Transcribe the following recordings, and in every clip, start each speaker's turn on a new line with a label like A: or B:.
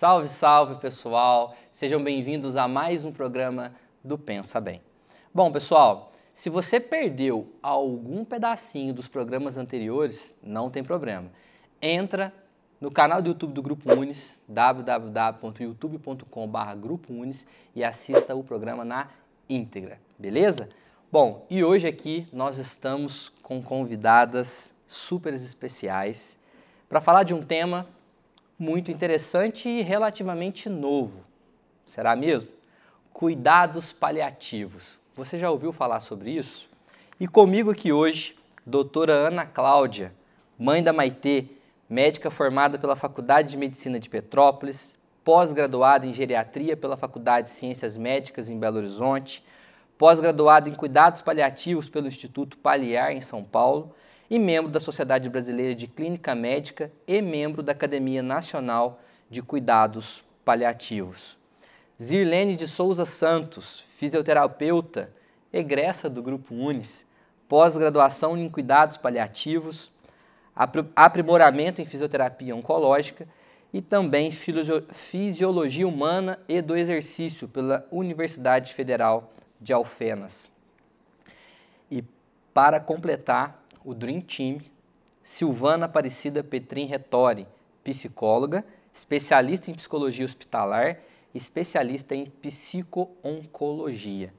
A: Salve, salve pessoal! Sejam bem-vindos a mais um programa do Pensa Bem. Bom, pessoal, se você perdeu algum pedacinho dos programas anteriores, não tem problema. Entra no canal do YouTube do Grupo Unis, www.youtube.com.br Grupo e assista o programa na íntegra, beleza? Bom, e hoje aqui nós estamos com convidadas super especiais para falar de um tema muito interessante e relativamente novo. Será mesmo? Cuidados paliativos. Você já ouviu falar sobre isso? E comigo aqui hoje, doutora Ana Cláudia, mãe da Maitê, médica formada pela Faculdade de Medicina de Petrópolis, pós-graduada em geriatria pela Faculdade de Ciências Médicas em Belo Horizonte, pós-graduada em cuidados paliativos pelo Instituto Paliar em São Paulo e membro da Sociedade Brasileira de Clínica Médica e membro da Academia Nacional de Cuidados Paliativos. Zirlene de Souza Santos, fisioterapeuta, egressa do Grupo Unis, pós-graduação em Cuidados Paliativos, aprimoramento em Fisioterapia Oncológica e também Fisiologia Humana e do Exercício pela Universidade Federal de Alfenas. E para completar, o Dream Team, Silvana Aparecida Petrin Retori, psicóloga, especialista em psicologia hospitalar, especialista em psico-oncologia.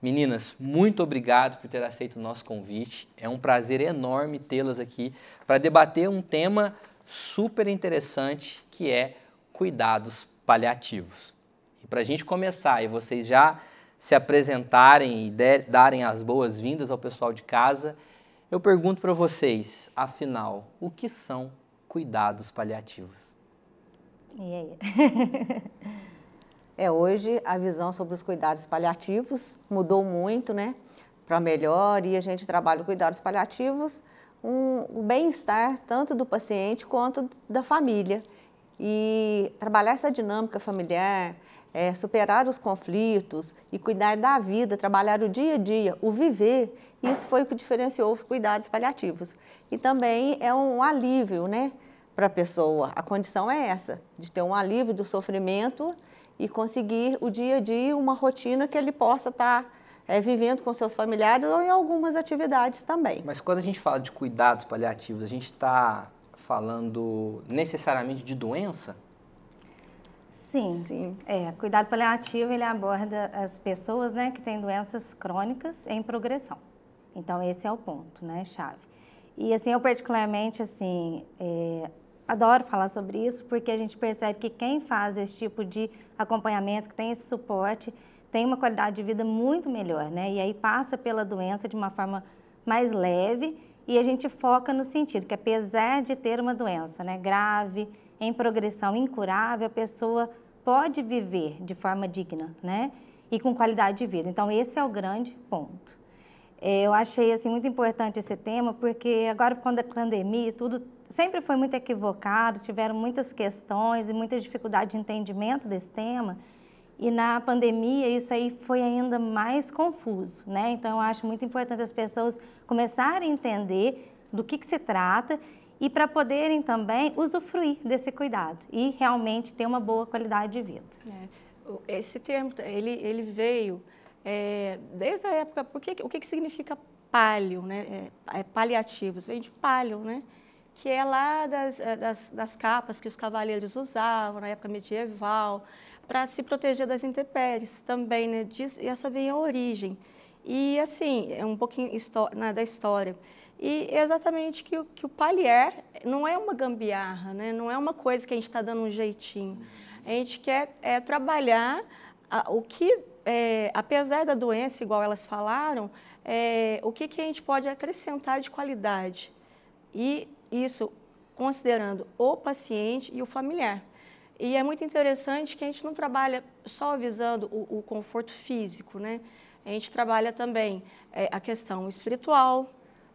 A: Meninas, muito obrigado por ter aceito o nosso convite. É um prazer enorme tê-las aqui para debater um tema super interessante que é cuidados paliativos. E para a gente começar e vocês já se apresentarem e darem as boas-vindas ao pessoal de casa, eu pergunto para vocês, afinal, o que são cuidados paliativos?
B: E aí?
C: é, hoje a visão sobre os cuidados paliativos mudou muito, né? Para melhor, e a gente trabalha cuidados paliativos, um, o bem-estar tanto do paciente quanto da família. E trabalhar essa dinâmica familiar, é, superar os conflitos e cuidar da vida, trabalhar o dia a dia, o viver, isso foi o que diferenciou os cuidados paliativos. E também é um alívio, né? Para a pessoa, a condição é essa, de ter um alívio do sofrimento e conseguir o dia a dia uma rotina que ele possa estar tá, é, vivendo com seus familiares ou em algumas atividades também.
A: Mas quando a gente fala de cuidados paliativos, a gente está falando necessariamente de doença?
B: Sim. Sim. É, cuidado paliativo, ele aborda as pessoas, né, que têm doenças crônicas em progressão. Então, esse é o ponto, né, chave. E, assim, eu particularmente, assim, é, adoro falar sobre isso, porque a gente percebe que quem faz esse tipo de acompanhamento, que tem esse suporte, tem uma qualidade de vida muito melhor, né? E aí passa pela doença de uma forma mais leve e a gente foca no sentido que apesar de ter uma doença né, grave, em progressão incurável, a pessoa pode viver de forma digna, né? E com qualidade de vida. Então, esse é o grande ponto. É, eu achei assim muito importante esse tema porque agora quando a pandemia tudo sempre foi muito equivocado, tiveram muitas questões e muita dificuldade de entendimento desse tema. E na pandemia isso aí foi ainda mais confuso, né? Então eu acho muito importante as pessoas começarem a entender do que, que se trata e para poderem também usufruir desse cuidado e realmente ter uma boa qualidade de vida.
D: É. Esse termo, ele, ele veio é, desde a época, porque, o que, que significa palio, né? É, é paliativos, vem de palio, né? que é lá das, é, das, das, capas que os cavaleiros usavam na época medieval, para se proteger das intempéries também, né? Diz, e essa vem a origem. E, assim, é um pouquinho né, da história. E exatamente que, que o palier não é uma gambiarra, né? não é uma coisa que a gente está dando um jeitinho. A gente quer é, trabalhar a, o que, é, apesar da doença, igual elas falaram, é, o que, que a gente pode acrescentar de qualidade. E isso considerando o paciente e o familiar. E é muito interessante que a gente não trabalha só visando o, o conforto físico, né? A gente trabalha também é, a questão espiritual,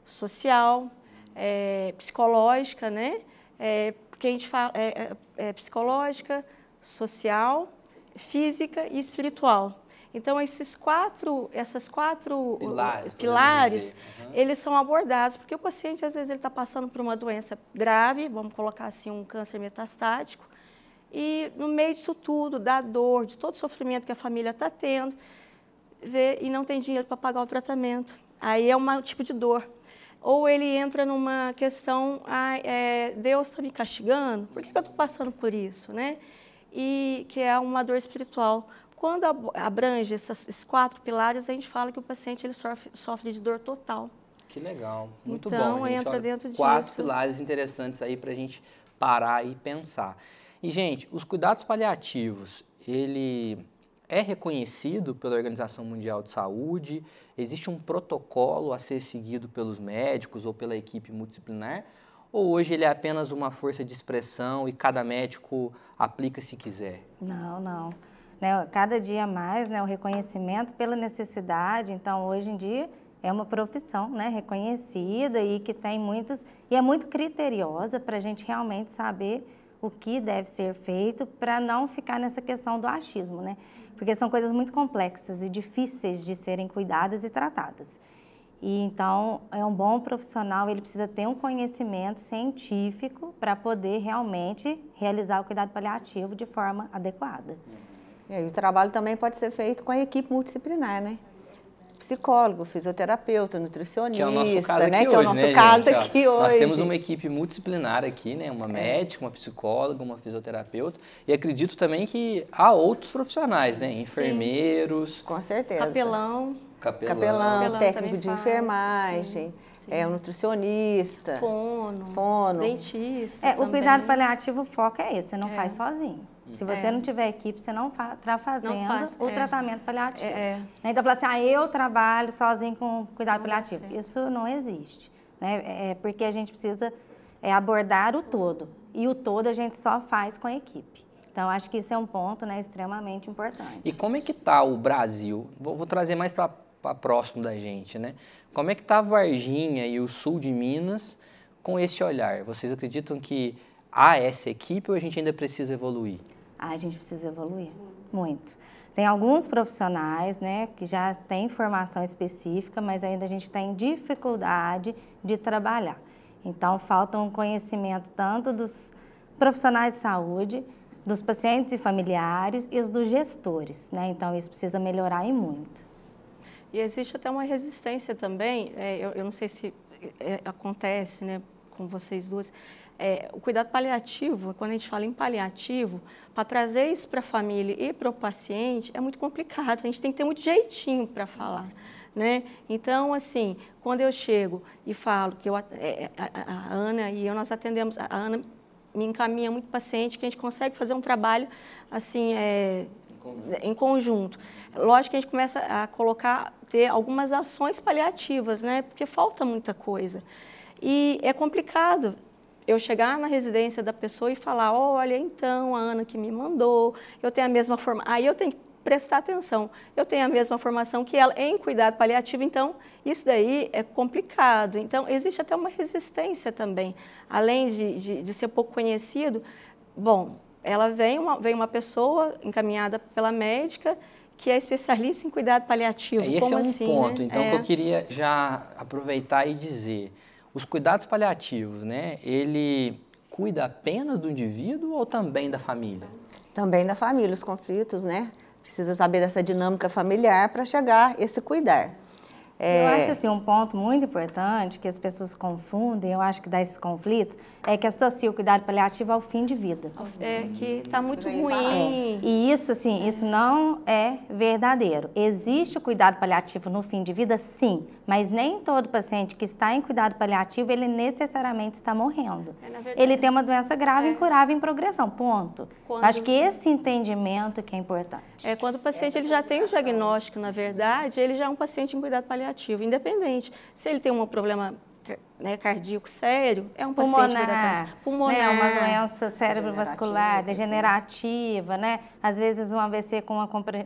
D: social, é, psicológica, né? É, porque a gente fala, é, é, é, psicológica, social, física e espiritual. Então esses quatro, essas quatro uh, pilares, pilares uhum. eles são abordados porque o paciente às vezes ele está passando por uma doença grave, vamos colocar assim um câncer metastático, e no meio disso tudo, da dor, de todo o sofrimento que a família está tendo, vê e não tem dinheiro para pagar o tratamento. Aí é um tipo de dor ou ele entra numa questão, ah, é, Deus está me castigando, por que, eu estou passando por isso, né? E que é uma dor espiritual. Quando abrange esses quatro pilares, a gente fala que o paciente ele sofre, sofre de dor total.
A: Que legal, muito então, bom. Então entra olha, dentro quatro disso. Quatro pilares interessantes aí para a gente parar e pensar. E gente, os cuidados paliativos, ele é reconhecido pela Organização Mundial de Saúde, existe um protocolo a ser seguido pelos médicos ou pela equipe multidisciplinar, ou hoje ele é apenas uma força de expressão e cada médico aplica se quiser?
B: Não, não. Né, cada dia mais né, o reconhecimento pela necessidade, então hoje em dia é uma profissão né, reconhecida e que tem muitos e é muito criteriosa para a gente realmente saber o que deve ser feito para não ficar nessa questão do achismo, né? porque são coisas muito complexas e difíceis de serem cuidadas e tratadas. E então, é um bom profissional, ele precisa ter um conhecimento científico para poder realmente realizar o cuidado paliativo de forma adequada. É, e aí, o trabalho também pode ser feito com
C: a equipe multidisciplinar, né? psicólogo,
B: fisioterapeuta,
C: nutricionista, é né? que é o nosso né, é né, caso aqui hoje. Nós temos uma
A: equipe multidisciplinar aqui, né? Uma é. médica, uma psicóloga, uma fisioterapeuta. E acredito também que há outros profissionais, né? Enfermeiros. Sim. Com certeza. Capelão. Capelão, capelão, capelão técnico de
D: faz,
B: enfermagem. Sim. Sim. é o nutricionista,
C: fono, fono. dentista.
D: É, o cuidado
B: paliativo o foco é esse, você não é. faz sozinho. Se você é. não tiver equipe, você não está fazendo não o é. tratamento paliativo. É, é. Né? então, falar assim, ah, eu trabalho sozinho com cuidado não paliativo. Não Isso não existe. Né? É, é porque a gente precisa é, abordar o todo. E o todo a gente só faz com a equipe. Então, acho que isso é um ponto né, extremamente
A: importante. E como é que está o Brasil? Vou, vou trazer mais para próximo da gente, né? Como é que está Varginha e o sul de Minas com esse olhar? Vocês acreditam que há essa equipe ou a gente ainda precisa evoluir? Ah, a gente precisa
B: evoluir muito. Tem alguns profissionais né, que já têm formação específica, mas ainda a gente tem tá dificuldade de trabalhar. Então, falta um conhecimento tanto dos profissionais de saúde, dos pacientes e familiares e dos gestores. Né? Então, isso precisa melhorar e muito.
D: E existe até uma resistência também, é, eu, eu, não sei se é, é acontece né, com vocês duas, é, o cuidado paliativo, quando a gente fala em paliativo, para trazer isso para a família e para o paciente é muito complicado, a gente tem que ter muito jeitinho para falar. Né? Então, assim, quando eu chego e falo que eu, é, é, a, a, a, Ana e eu, nós atendemos, a Ana me encaminha muito paciente, que a gente consegue fazer um trabalho, assim, é, em, conjunto. Lógico que a gente começa a colocar, ter algumas ações paliativas, né? Porque falta muita coisa. E é complicado, eu chegar na residência da pessoa e falar, olha, então, a Ana que me mandou, eu tenho a mesma forma. Aí eu tenho que prestar atenção. Eu tenho a mesma formação que ela em cuidado paliativo, então isso daí é complicado. Então existe até uma resistência também, além de, de, de ser pouco conhecido. Bom, ela vem uma, vem uma pessoa encaminhada pela médica que é especialista em cuidado paliativo. É, esse Como é um assim, ponto, né? então é. que eu é.
A: queria já aproveitar e dizer. Os cuidados paliativos, né? Ele cuida apenas do indivíduo ou também da família?
C: Também da família, os conflitos, né? Precisa saber dessa
B: dinâmica familiar para chegar esse cuidar.
A: É... Eu acho assim,
B: um ponto muito importante que as pessoas confundem, eu acho que dá esses conflitos, é que associa o cuidado paliativo ao fim de vida.
D: É, que está muito ruim. É.
B: E isso, assim, isso não é verdadeiro. Existe o cuidado paliativo no fim de vida, sim, mas nem todo paciente que está em cuidado paliativo, ele necessariamente está morrendo. É, verdade, ele tem uma doença grave, é. incurável, em progressão, ponto. Quando... Acho que esse entendimento que é importante.
D: É, quando o paciente ele já tem o diagnóstico, na verdade, ele já é um paciente em cuidado paliativo independente.
B: Se ele tem um problema né, cardíaco sério, é um pulmonar, paciente vegetativo. Pulmonar. É né, uma doença cérebrovascular, degenerativa, né? Às vezes um AVC com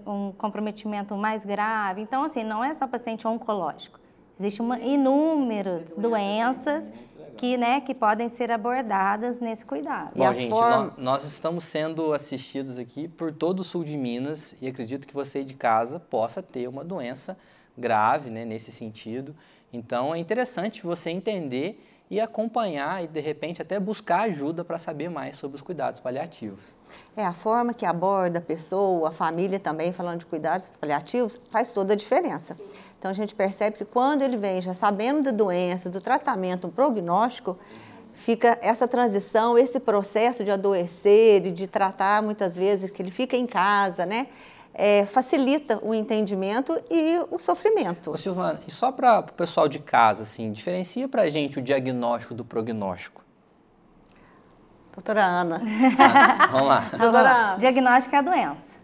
B: um comprometimento mais grave. Então, assim, não é só paciente oncológico. Existem inúmeras doenças, doenças que, né, que podem ser abordadas nesse cuidado. Bom, gente, forma...
A: nós, estamos sendo assistidos aqui por todo o sul de Minas e acredito que você de casa possa ter uma doença grave né, nesse sentido. Então é interessante você entender e acompanhar e de repente até buscar ajuda para saber mais sobre os cuidados paliativos.
C: É a forma que aborda a pessoa, a família também falando de cuidados paliativos faz toda a diferença. Sim. Então a gente percebe que quando ele vem já sabendo da doença, do tratamento, um prognóstico, fica essa transição, esse processo de adoecer e de tratar muitas vezes que ele fica em casa, né?
A: é, facilita o entendimento e o sofrimento. Ô Silvana, e só para o pessoal de casa, assim, diferencia para a gente o diagnóstico do prognóstico?
B: Doutora Ana. Ah,
A: vamos lá. Doutora Ana.
B: Diagnóstico é a doença.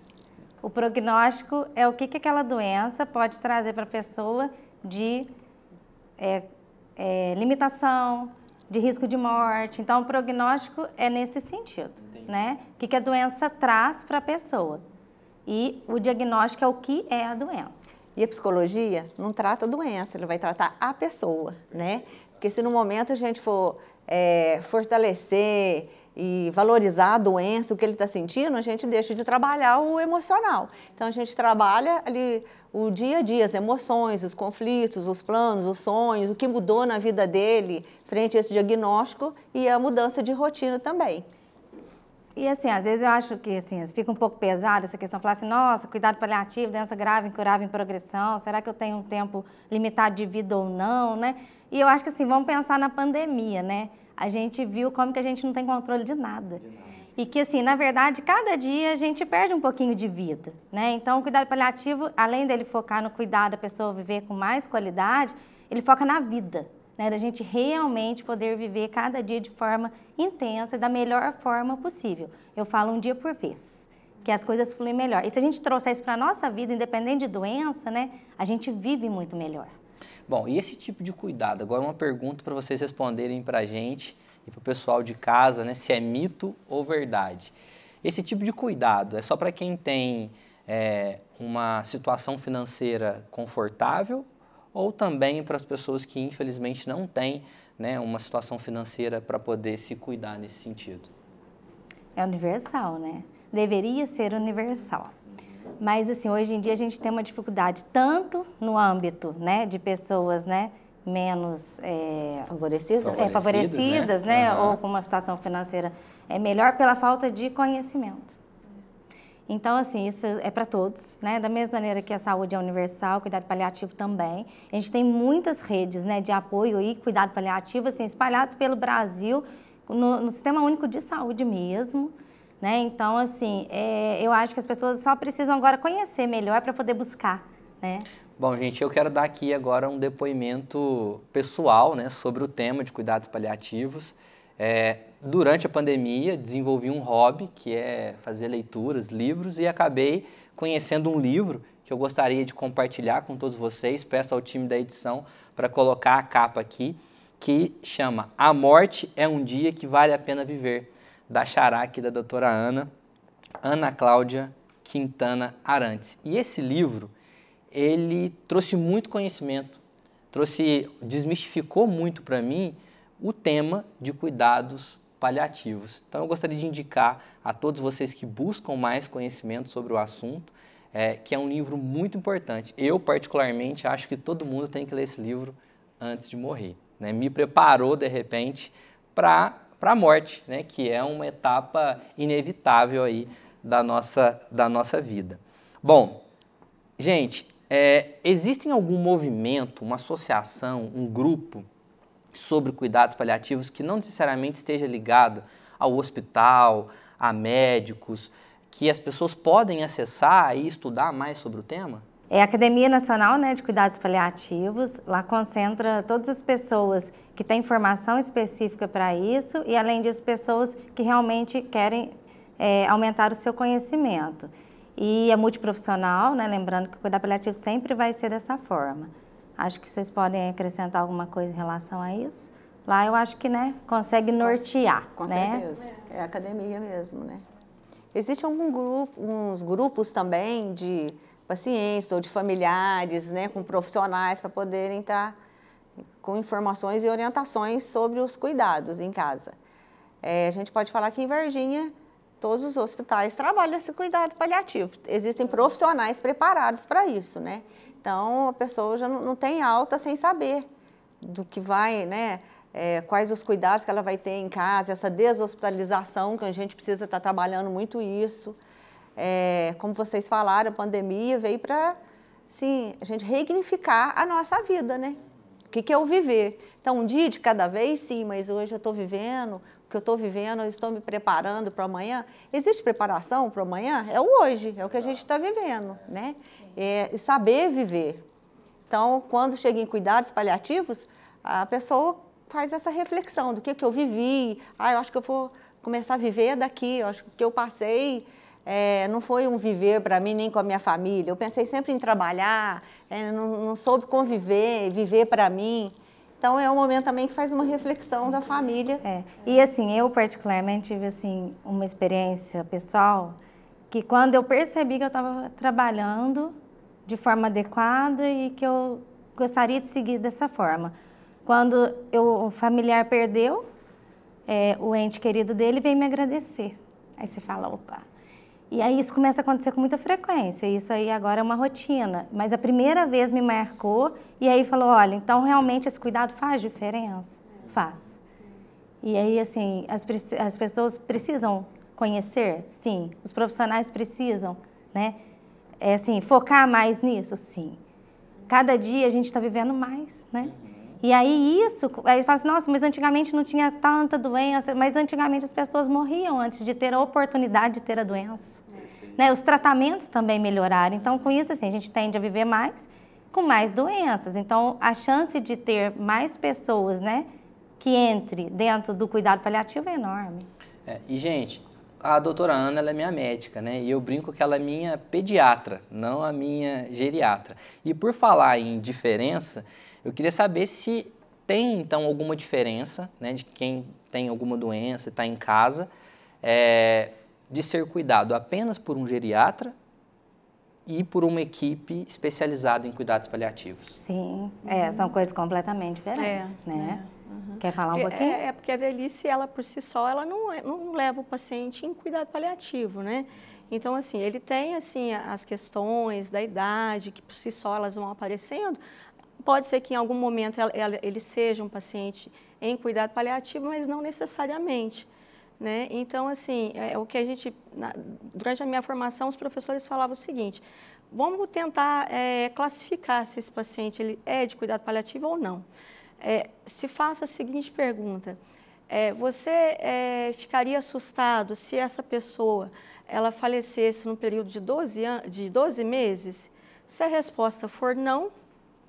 B: O prognóstico é o que, que aquela doença pode trazer para a pessoa de é, é, limitação, de risco de morte. Então, o prognóstico é nesse sentido, Entendi. né? O que, que a doença traz para a pessoa. E o diagnóstico é o que é a doença. E a psicologia não trata a doença, ela vai tratar
C: a pessoa, né? Porque se no momento a gente for é, fortalecer e valorizar a doença, o que ele está sentindo, a gente deixa de trabalhar o emocional. Então a gente trabalha ali o dia a dia, as emoções, os conflitos, os planos, os sonhos, o que mudou na vida dele frente a esse diagnóstico e a mudança de rotina
B: também. E assim, às vezes eu acho que assim, fica um pouco pesado essa questão, falar assim, nossa, cuidado paliativo, doença grave, incurável em progressão, será que eu tenho um tempo limitado de vida ou não, né? E eu acho que assim, vamos pensar na pandemia, né? A gente viu como que a gente não tem controle de nada. De nada. E que assim, na verdade, cada dia a gente perde um pouquinho de vida, né? Então, o cuidado paliativo, além dele focar no cuidado da pessoa viver com mais qualidade, ele foca na vida, né, da gente realmente poder viver cada dia de forma intensa e da melhor forma possível. Eu falo um dia por vez, que as coisas fluem melhor. E se a gente trouxer isso para a nossa vida, independente de doença, né, a gente vive muito melhor.
A: Bom, e esse tipo de cuidado? Agora uma pergunta para vocês responderem para a gente e para o pessoal de casa, né, se é mito ou verdade. Esse tipo de cuidado é só para quem tem é, uma situação financeira confortável ou também para as pessoas que infelizmente não têm né, uma situação financeira para poder se cuidar nesse sentido.
B: É universal, né? Deveria ser universal. Mas assim, hoje em dia a gente tem uma dificuldade tanto no âmbito né, de pessoas né, menos é, favorecidas, é, favorecidas, é, favorecidas né? né? Uhum. ou com uma situação financeira é melhor pela falta de conhecimento. Então, assim, isso é para todos, né? Da mesma maneira que a saúde é universal, cuidado paliativo também. A gente tem muitas redes né, de apoio e cuidado paliativo, assim, espalhados pelo Brasil, no, no Sistema Único de Saúde mesmo. Né? Então, assim, é, eu acho que as pessoas só precisam agora conhecer melhor para poder buscar, né?
A: Bom, gente, eu quero dar aqui agora um depoimento pessoal, né, sobre o tema de cuidados paliativos. É, durante a pandemia, desenvolvi um hobby, que é fazer leituras, livros, e acabei conhecendo um livro que eu gostaria de compartilhar com todos vocês. Peço ao time da edição para colocar a capa aqui, que chama A Morte é um Dia que Vale a Pena Viver, da Xará, aqui da doutora Ana, Ana Cláudia Quintana Arantes. E esse livro, ele trouxe muito conhecimento, trouxe, desmistificou muito para mim o tema de cuidados paliativos. Então, eu gostaria de indicar a todos vocês que buscam mais conhecimento sobre o assunto, é, que é um livro muito importante. Eu, particularmente, acho que todo mundo tem que ler esse livro antes de morrer. Né? Me preparou, de repente, para a morte, né? que é uma etapa inevitável aí da nossa, da nossa vida. Bom, gente, é, existem algum movimento, uma associação, um grupo sobre cuidados paliativos que não necessariamente esteja ligado ao hospital, a médicos, que as pessoas podem acessar e estudar mais sobre o tema?
B: É a Academia Nacional né, de Cuidados Paliativos, lá concentra todas as pessoas que têm formação específica para isso e, além disso, pessoas que realmente querem é, aumentar o seu conhecimento. E é multiprofissional, né, lembrando que o cuidado paliativo sempre vai ser dessa forma. Acho que vocês podem acrescentar alguma coisa em relação a isso. Lá eu acho que, né, consegue nortear. Com, com né? certeza.
C: É academia mesmo, né?
B: Existem alguns grupo, uns grupos também
C: de pacientes ou de familiares, né, com profissionais para poderem estar tá com informações e orientações sobre os cuidados em casa. É, a gente pode falar que em Varginha todos os hospitais trabalham esse cuidado paliativo. Existem profissionais preparados para isso, né? Então, a pessoa já não tem alta sem saber do que vai, né? É, quais os cuidados que ela vai ter em casa, essa deshospitalização, que a gente precisa estar tá trabalhando muito isso. É, como vocês falaram, a pandemia veio para, sim, a gente reignificar a nossa vida, né? que, que é o viver? Então, um dia de cada vez, sim, mas hoje eu estou vivendo o que eu estou vivendo, eu estou me preparando para amanhã. Existe preparação para amanhã? É o hoje, é o que a gente está vivendo, né? É saber viver. Então, quando chega em cuidados paliativos, a pessoa faz essa reflexão do que, que eu vivi, ah, eu acho que eu vou começar a viver daqui, eu acho que eu passei é, não foi um viver para mim nem com a minha família. Eu pensei sempre em trabalhar, é, não, não, soube conviver, viver para
B: mim. Então é um momento também que faz uma reflexão da família. É. E assim, eu particularmente tive assim uma experiência pessoal que quando eu percebi que eu estava trabalhando de forma adequada e que eu gostaria de seguir dessa forma. Quando eu, o familiar perdeu, é, o ente querido dele veio me agradecer. Aí você fala, opa, e aí isso começa a acontecer com muita frequência, isso aí agora é uma rotina. Mas a primeira vez me marcou e aí falou, olha, então realmente esse cuidado faz diferença? Faz. E aí, assim, as, as pessoas precisam conhecer? Sim. Os profissionais precisam, né? É assim, focar mais nisso? Sim. Cada dia a gente está vivendo mais, né? E aí isso, aí fala assim, nossa, mas antigamente não tinha tanta doença, mas antigamente as pessoas morriam antes de ter a oportunidade de ter a doença. Né? Os tratamentos também melhoraram, então com isso assim, a gente tende a viver mais com mais doenças. Então a chance de ter mais pessoas né, que entre dentro do cuidado paliativo é enorme.
A: É, e gente, a doutora Ana ela é minha médica, né? E eu brinco que ela é minha pediatra, não a minha geriatra. E por falar em diferença, eu queria saber se tem então alguma diferença né, de quem tem alguma doença, está em casa, é, de ser cuidado apenas por um geriatra e por uma equipe especializada em cuidados paliativos.
B: Sim, é, são uhum. coisas completamente diferentes, é, né? É, uhum. Quer falar um pouquinho? É,
D: é, porque a velhice, ela por si só, ela não, é, não leva o paciente em cuidado paliativo, né? Então, assim, ele tem, assim, as questões da idade, que por si só elas vão aparecendo, Pode ser que em algum momento ele seja um paciente em cuidado paliativo, mas não necessariamente. Né? Então, assim, é, é, o que a gente, na, durante a minha formação, os professores falavam o seguinte, vamos tentar é, classificar se esse paciente ele é de cuidado paliativo ou não. É, se faça a seguinte pergunta, é, você é, ficaria assustado se essa pessoa ela falecesse no período de 12, de 12 meses? Se a resposta for não,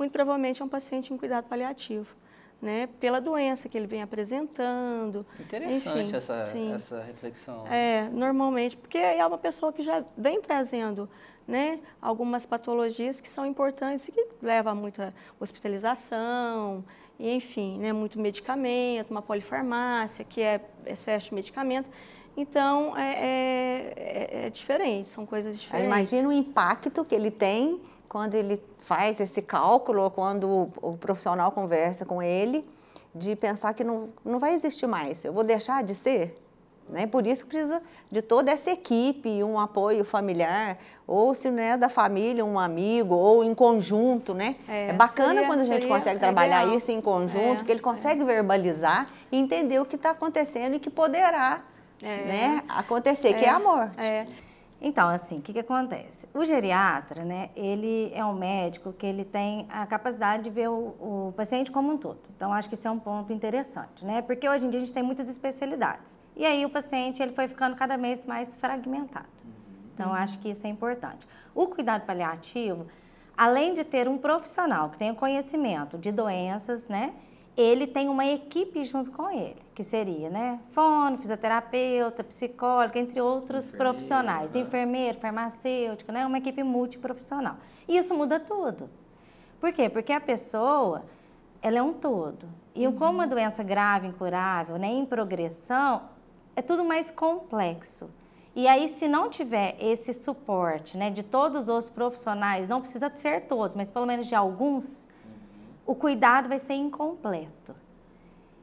D: muito provavelmente é um paciente em cuidado paliativo. Né, pela doença que ele vem apresentando. Interessante enfim, essa, sim. essa
A: reflexão.
D: Né? É, normalmente, porque é uma pessoa que já vem trazendo né, algumas patologias que são importantes e que levam a muita hospitalização, e, enfim, né, muito medicamento, uma polifarmácia, que é excesso de medicamento. Então, é, é, é, é diferente, são coisas diferentes. Imagina
C: o impacto que ele tem quando ele faz esse cálculo, ou quando o, profissional conversa com ele, de pensar que não, não vai existir mais, eu vou deixar de ser. Né? Por isso que precisa de toda essa equipe, um apoio familiar, ou se não é da família, um amigo, ou em conjunto. Né? É, é bacana seria, quando a gente consegue trabalhar isso em conjunto, é, que ele consegue é. verbalizar e entender o que está acontecendo e que poderá
D: é. né, acontecer, que é, é a
B: morte. É. Então, assim, o que, que acontece? O geriatra, né, ele é um médico que ele tem a capacidade de ver o, o, paciente como um todo. Então, acho que isso é um ponto interessante, né? Porque hoje em dia a gente tem muitas especialidades. E aí o paciente, ele foi ficando cada vez mais fragmentado. Então, uhum. acho que isso é importante. O cuidado paliativo, além de ter um profissional que tenha conhecimento de doenças, né, ele tem uma equipe junto com ele, que seria, né? Fono, fisioterapeuta, psicólogo, entre outros enfermeiro, profissionais, né? enfermeiro, farmacêutico, né? Uma equipe multiprofissional. E isso muda tudo. Por quê? Porque a pessoa, ela é um todo. E uhum. como uma doença grave, incurável, né, em progressão, é tudo mais complexo. E aí, se não tiver esse suporte, né, de todos os profissionais, não precisa ser todos, mas pelo menos de alguns, o cuidado vai ser incompleto.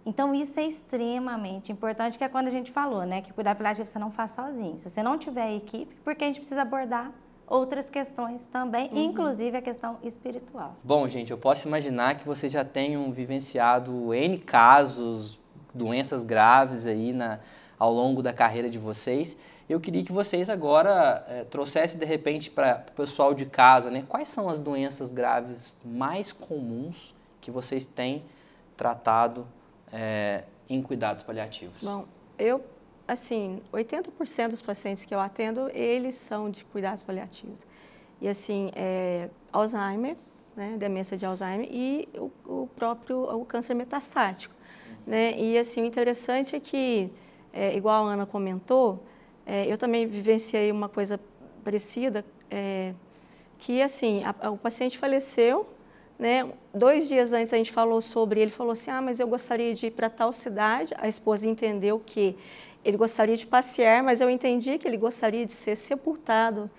B: Então isso é extremamente importante, que é quando a gente falou, né, que cuidar pela você não faz sozinho. Se você não tiver equipe, porque a gente precisa abordar outras questões também, uhum. inclusive a questão espiritual.
A: Bom, gente, eu posso imaginar que vocês já tenham vivenciado N casos, doenças graves aí na, ao longo da carreira de vocês. Eu queria que vocês agora é, trouxessem de repente para o pessoal de casa, né? Quais são as doenças graves mais comuns que vocês têm tratado é, em cuidados paliativos? Bom, eu
D: assim, 80% dos pacientes que eu atendo, eles são de cuidados paliativos. E assim, é, Alzheimer, né, demência de Alzheimer e o, o próprio o câncer metastático, uhum. né? E assim, o interessante é que, é, igual a Ana comentou, é, eu também vivenciei uma coisa parecida, é, que assim, a, a, o paciente faleceu, né? Dois dias antes a gente falou sobre, ele falou assim, ah, mas eu gostaria de ir para tal cidade. A esposa entendeu que ele gostaria de passear, mas eu entendi que ele gostaria de ser sepultado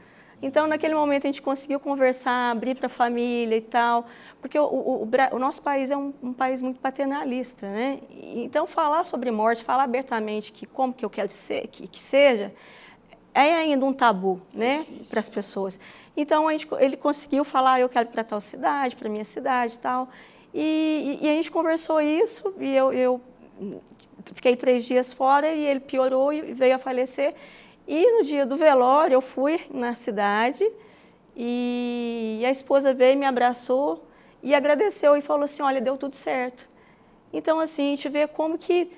D: então, naquele momento, a gente conseguiu conversar, abrir para a família e tal, porque o, o, o, o nosso país é um, um, país muito paternalista, né? Então, falar sobre morte, falar abertamente que como que eu quero ser, que, que seja, é ainda um tabu, né, é para as pessoas. Então, a gente, ele conseguiu falar, eu quero para tal cidade, para minha cidade e tal, e, e, a gente conversou isso, e eu, eu fiquei três dias fora, e ele piorou e veio a falecer, e no dia do velório, eu fui na cidade e a esposa veio, me abraçou e agradeceu e falou assim, olha, deu tudo certo. Então, assim, a gente vê como que,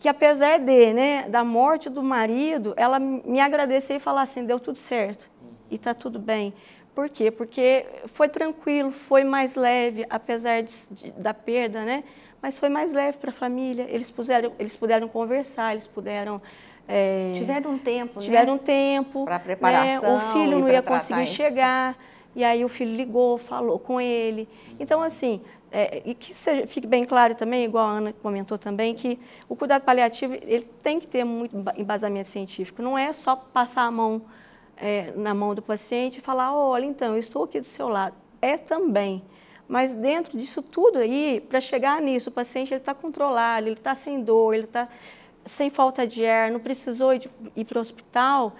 D: que apesar de, né, da morte do marido, ela me agradecer e falar assim, deu tudo certo e está tudo bem. Por quê? Porque foi tranquilo, foi mais leve, apesar de, de, da perda, né? Mas foi mais leve para a família. Eles, puseram, eles puderam conversar, eles puderam é, tiveram
C: um tempo, tiveram né? Tiveram um tempo. Para preparação. Né? O filho não ia conseguir
D: isso. chegar. E aí o filho ligou, falou com ele. Então, uhum. assim, é, e que seja, fique bem claro também, igual a Ana comentou também, que o cuidado paliativo ele tem que ter muito embasamento científico. Não é só passar a mão é, na mão do paciente e falar, olha, então, eu estou aqui do seu lado. É também. Mas dentro disso tudo aí, para chegar nisso, o paciente está controlado, ele está sem dor, ele está sem falta de ar, não precisou ir, para o hospital,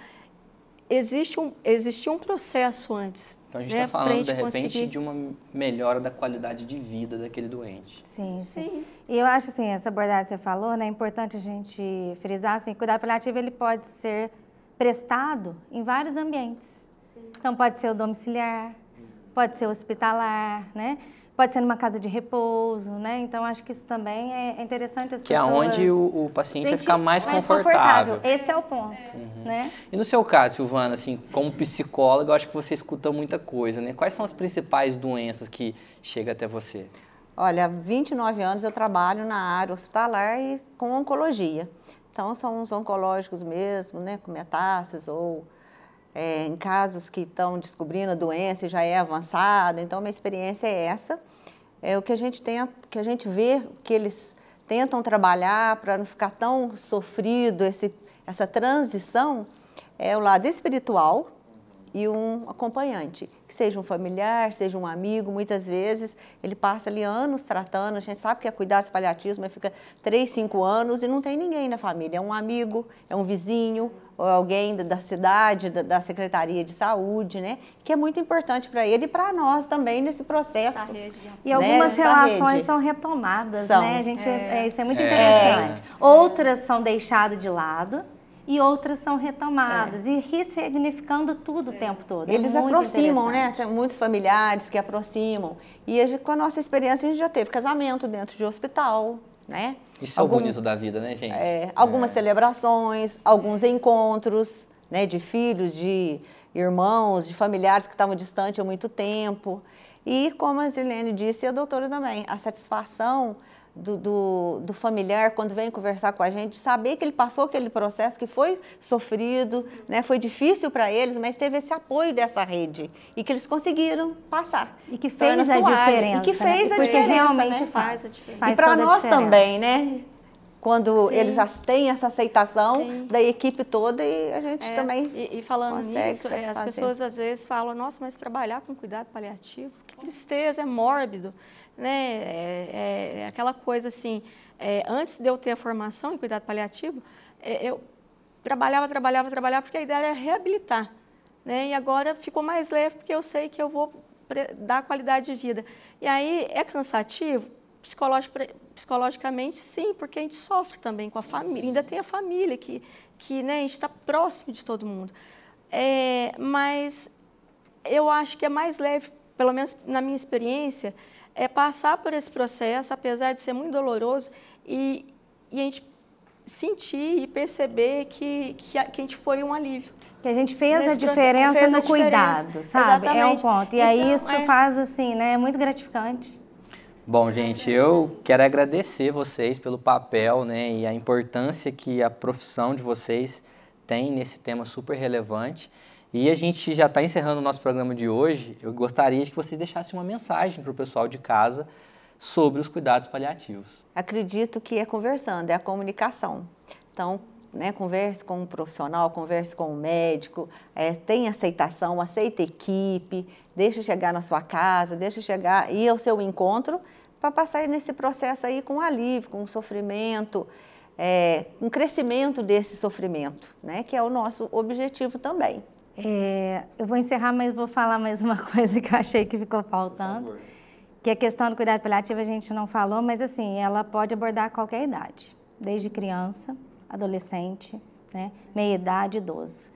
D: existe um, existia um processo
B: antes. Então a gente está né? Tá falando, de repente, conseguir... de
A: uma melhora da qualidade de vida daquele doente.
B: Sim, sim, sim. E eu acho, assim, essa abordagem que você falou, né, é importante a gente frisar, assim, cuidado paliativo, ele pode ser prestado em vários ambientes. Sim. Então, pode ser o domiciliar, pode ser o hospitalar, né? pode ser numa casa de repouso, né? Então acho que isso também é, é interessante as que é pessoas. Que é onde o,
A: o paciente vai ficar mais, mais confortável. confortável. Esse é o ponto, uhum. né? E no seu caso, Silvana, assim, como psicóloga, eu acho que você escuta muita coisa, né? Quais são as principais doenças que chegam até você?
C: Olha, há 29 anos eu trabalho na área hospitalar e com oncologia. Então são os oncológicos mesmo, né, com metástases ou é, em casos que estão descobrindo a doença e já é avançado Então, minha experiência é essa. É o que a gente tem que a gente vê que eles tentam trabalhar para não ficar tão sofrido esse, essa transição é o lado espiritual, e um acompanhante, que seja um familiar, seja um amigo, muitas vezes ele passa ali anos tratando, a gente sabe que é cuidado mas fica 3, 5 anos e não tem ninguém na família, é um amigo, é um vizinho, ou alguém da cidade, da, Secretaria de Saúde, né? Que é muito importante para ele e para nós também nesse processo. rede
A: né, E algumas né? relações rede.
C: são
B: retomadas, são. né? A gente, é. é. isso é muito é. interessante. Outras são deixadas de lado, e outras são retomadas é. e ressignificando tudo é. o tempo todo. É Eles é
C: aproximam, né? Tem muitos familiares que aproximam. E a gente, com a nossa experiência, a gente já teve casamento dentro de hospital, né? Isso Algum, é o bonito da
A: vida, né, gente? É,
C: algumas é. celebrações, alguns encontros, né? De filhos, de irmãos, de familiares que estavam distantes há muito tempo. E, como a Zirlene disse, e a doutora também, a satisfação do, do, do, familiar, quando vem conversar com a gente, saber que ele passou aquele processo que foi sofrido, né, foi difícil para eles, mas teve esse apoio dessa rede e que eles conseguiram passar. E que fez a suave, diferença. E que fez né? a diferença. Realmente né? faz a diferença. E para nós também, né? quando Sim. eles têm essa aceitação Sim. da equipe toda e a gente é, também e, e falando nisso, é, as pessoas às vezes falam,
D: nossa, mas trabalhar com cuidado paliativo, que tristeza, é mórbido né? É, é, é aquela coisa assim, é, antes de eu ter a formação em cuidado paliativo, é, eu trabalhava, trabalhava, trabalhava, porque a ideia era reabilitar, né? E agora ficou mais leve porque eu sei que eu vou dar qualidade de vida. E aí é cansativo, psicologicamente sim, porque a gente sofre também com a família, ainda tem a família que, que né, a gente está próximo de todo mundo. É, mas eu acho que é mais leve, pelo menos na minha experiência, é passar por esse processo, apesar de ser muito doloroso, e, e a gente sentir e perceber
B: que, que, a, que a gente foi um alívio. Que a gente fez a diferença fez no cuidado, sabe? Exatamente. É um ponto. E então, aí isso é... faz assim, né? É muito gratificante.
A: Bom, gente, eu quero agradecer vocês pelo papel né, e a importância que a profissão de vocês tem nesse tema super relevante. E a gente já está encerrando o nosso programa de hoje. Eu gostaria que vocês deixassem uma mensagem para o pessoal de casa sobre os cuidados paliativos.
C: Acredito que é conversando, é a comunicação. Então, né, converse com um profissional, converse com um médico, é, tenha aceitação, aceita equipe, deixe chegar na sua casa, deixe chegar, ir ao seu encontro para passar nesse processo aí com alívio, com sofrimento, é, um crescimento desse sofrimento,
B: né, que é o nosso objetivo também. É, eu vou encerrar, mas vou falar mais uma coisa que eu achei que ficou faltando, que é a questão do cuidado paliativo a gente não falou, mas assim, ela pode abordar qualquer idade, desde criança, adolescente, né, meia idade, idoso.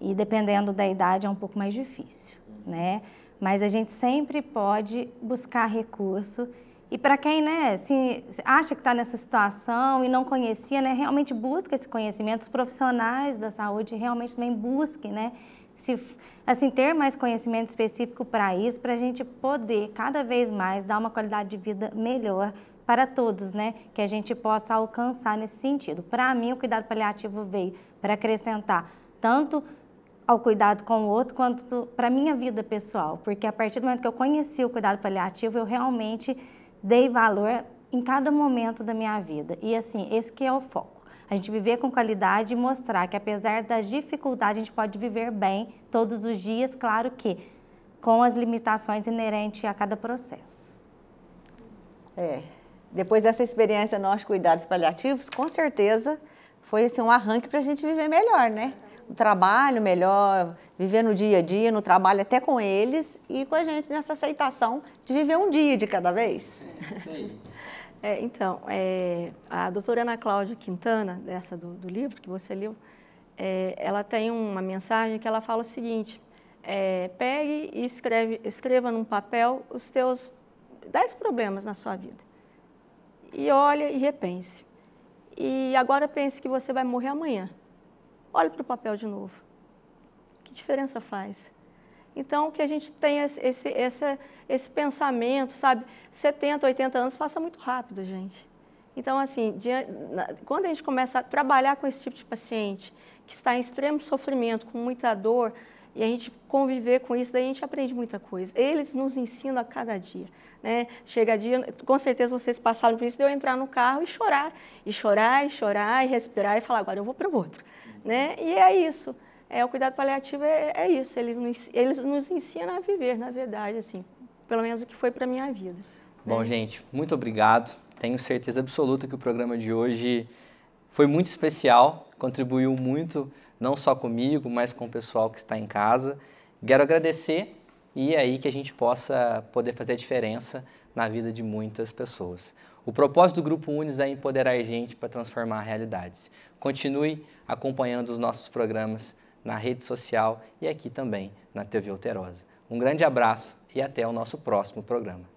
B: E dependendo da idade é um pouco mais difícil, né? Mas a gente sempre pode buscar recurso e para quem né, se, assim, acha que está nessa situação e não conhecia, né, realmente busque esse conhecimento. Os profissionais da saúde realmente também busquem, né? Se, assim, ter mais conhecimento específico para isso, para a gente poder cada vez mais dar uma qualidade de vida melhor para todos, né? Que a gente possa alcançar nesse sentido. Para mim, o cuidado paliativo veio para acrescentar tanto ao cuidado com o outro quanto para a minha vida pessoal, porque a partir do momento que eu conheci o cuidado paliativo, eu realmente dei valor em cada momento da minha vida. E assim, esse que é o foco. A gente viver com qualidade e mostrar que apesar das dificuldades, a gente pode viver bem todos os dias, claro que com as limitações inerentes a cada processo.
C: É. Depois dessa experiência nós cuidados paliativos, com certeza foi assim, um arranque para a gente viver melhor, né? um trabalho melhor, viver no dia a dia, no trabalho até com eles e com a gente nessa aceitação de viver um dia de cada vez.
D: É, é, então, é, a doutora Ana Cláudia Quintana, dessa do, do livro que você leu, é, ela tem uma mensagem que ela fala o seguinte, é, pegue e escreve, escreva num papel os teus dez problemas na sua vida e olha e repense. E agora pense que você vai morrer amanhã olhe para o papel de novo. Que diferença faz? Então, que a gente tenha esse, esse, esse, esse pensamento, sabe? 70, 80 anos passa muito rápido, gente. Então, assim, quando a gente começa a trabalhar com esse tipo de paciente que está em extremo sofrimento, com muita dor, e a gente conviver com isso, daí a gente aprende muita coisa. Eles nos ensinam a cada dia. Né? Chega dia, com certeza vocês passaram por isso, de eu entrar no carro e chorar, e chorar, e chorar, e respirar, e falar, agora eu vou para o outro né? E é isso. É, o cuidado paliativo é, é isso. Ele nos, eles nos ensinam a viver, na verdade, assim. Pelo menos o que foi para minha vida. Né?
A: Bom, né? gente, muito obrigado. Tenho certeza absoluta que o programa de hoje foi muito especial, contribuiu muito, não só comigo, mas com o pessoal que está em casa. Quero agradecer e é aí que a gente possa poder fazer a diferença na vida de muitas pessoas. O propósito do Grupo Unis é empoderar gente para transformar realidades. Continue acompanhando os nossos programas na rede social e aqui também na TV Alterosa. Um grande abraço e até o nosso próximo programa.